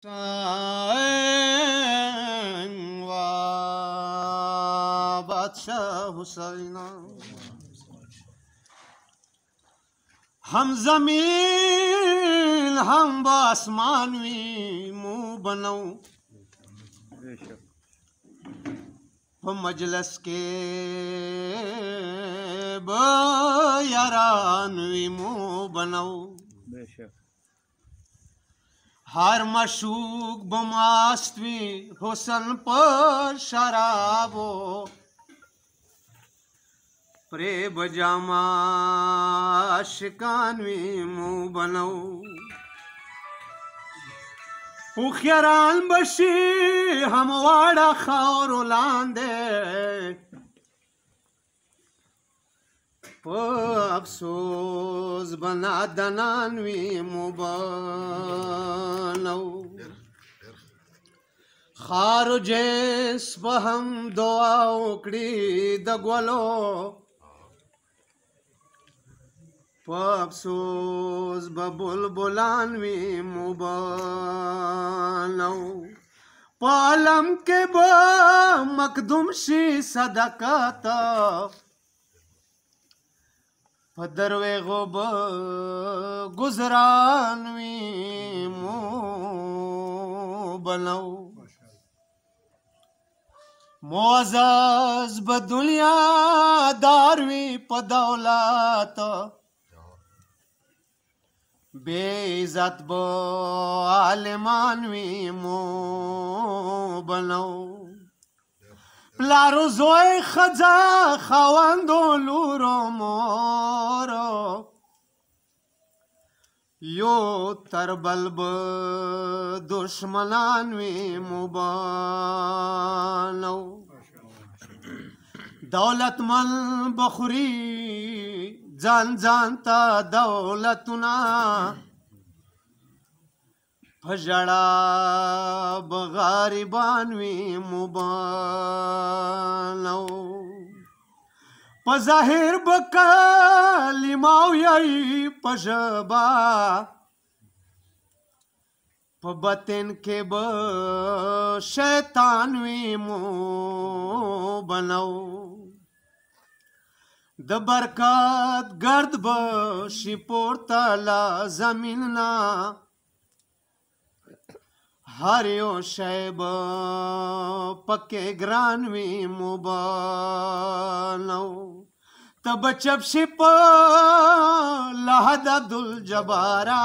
हुसैन हम जमीन हम बासमान मुंह बनऊ हम मजलस के बयारान मुंह मुँह बनाऊ बेशक हर मशूक बमास्तवी हुसन पर शराबो प्रे बजामा शिकानवी मुँह बनऊ उखियरान बशी हम वाड़ा खाओ रोलांदे په افسوس بنا د نان وی مبانو خار جس په هم دعا وکړي د ګلو په افسوس به بلبلان وی مبانو پالم کې به مقدم شي صدقاته गो गुब गुजरानवी बनऊ मोअज़ ब दुनिया दारवी पदौलत बेजत बो आलमानवी मो बनऊ پلارو زوی خزا خواندو لورو مورو یو تر بلب دشمنان وی مبانو دولت من بخوری ځان ځان ته دولتونه په ژړا بغاربان وي مبان په ظاهر به کلمه او یی په ژبه په بطن کې به شیطان وي مو بنو د برکات ګرد به شي پورته لا زمین نه हरियो शैब पक्के ग्रानवी मुबानो तब चब शिप लहदा दुल जबारा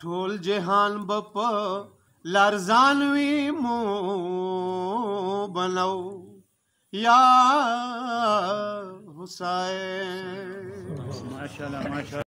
ठोल जेहान बप लारजानवी मो बनाओ या हुसैन माशाल्लाह माशाल्लाह